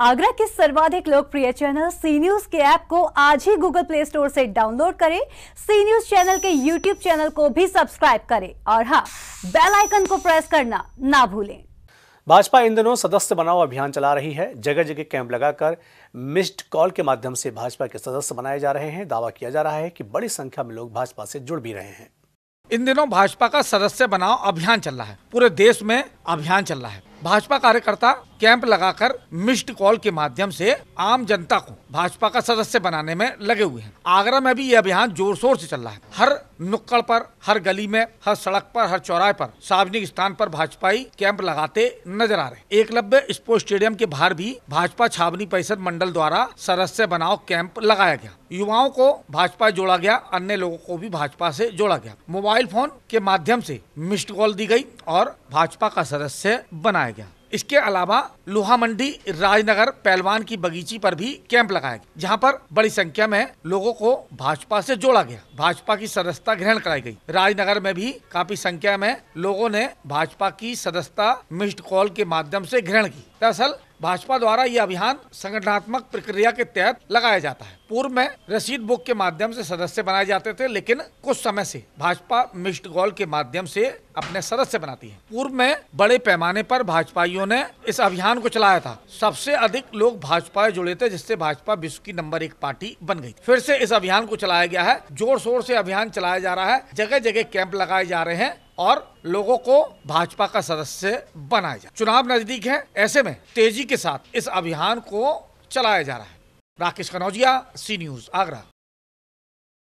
आगरा के सर्वाधिक लोकप्रिय चैनल सी न्यूज के ऐप को आज ही गूगल प्ले स्टोर से डाउनलोड करें सी न्यूज चैनल के यूट्यूब चैनल को भी सब्सक्राइब करें और हाँ बेल आइकन को प्रेस करना ना भूलें भाजपा इन दिनों सदस्य बनाओ अभियान चला रही है जगह जगह कैंप लगाकर मिस्ड कॉल के माध्यम से भाजपा के सदस्य बनाए जा रहे हैं दावा किया जा रहा है कि बड़ी संख्या में लोग भाजपा से जुड़ भी रहे हैं इन दिनों भाजपा का सदस्य बनाओ अभियान चल रहा है पूरे देश में अभियान चल रहा है भाजपा कार्यकर्ता कैंप लगाकर मिस्ड कॉल के माध्यम से आम जनता को भाजपा का सदस्य बनाने में लगे हुए हैं आगरा में भी यह अभियान जोर शोर से चल रहा है हर नुक्कड़ पर हर गली में हर सड़क पर हर चौराहे पर सार्वजनिक स्थान पर भाजपाई कैंप लगाते नजर आ रहे एक लव्य स्पोर्ट्स स्टेडियम के बाहर भी भाजपा छावनी परिषद मंडल द्वारा सदस्य बनाओ कैंप लगाया गया युवाओं को भाजपा जोड़ा गया अन्य लोगों को भी भाजपा से जोड़ा गया मोबाइल फोन के माध्यम से मिस्ड कॉल दी गई और भाजपा का सदस्य बनाया गया इसके अलावा लोहा मंडी राजनगर पहलवान की बगीची पर भी कैंप लगाया गया जहाँ पर बड़ी संख्या में लोगों को भाजपा से जोड़ा गया भाजपा की सदस्यता ग्रहण कराई गई राजनगर में भी काफी संख्या में लोगों ने भाजपा की सदस्यता मिस्ड कॉल के माध्यम से ग्रहण की दरअसल भाजपा द्वारा ये अभियान संगठनात्मक प्रक्रिया के तहत लगाया जाता है पूर्व में रसीद बुक के माध्यम से सदस्य बनाए जाते थे लेकिन कुछ समय से भाजपा मिस्ड कॉल के माध्यम से अपने सदस्य बनाती है पूर्व में बड़े पैमाने पर भाजपाइयों ने इस अभियान को चलाया था सबसे अधिक लोग भाजपा जुड़े थे जिससे भाजपा विश्व की नंबर एक पार्टी बन गई फिर से इस अभियान को चलाया गया है जोर शोर से अभियान चलाया जा रहा है जगह जगह कैंप लगाए जा रहे हैं और लोगों को भाजपा का सदस्य बनाया जाए चुनाव नजदीक है ऐसे में तेजी के साथ इस अभियान को चलाया जा रहा है राकेश कनौजिया सी न्यूज आगरा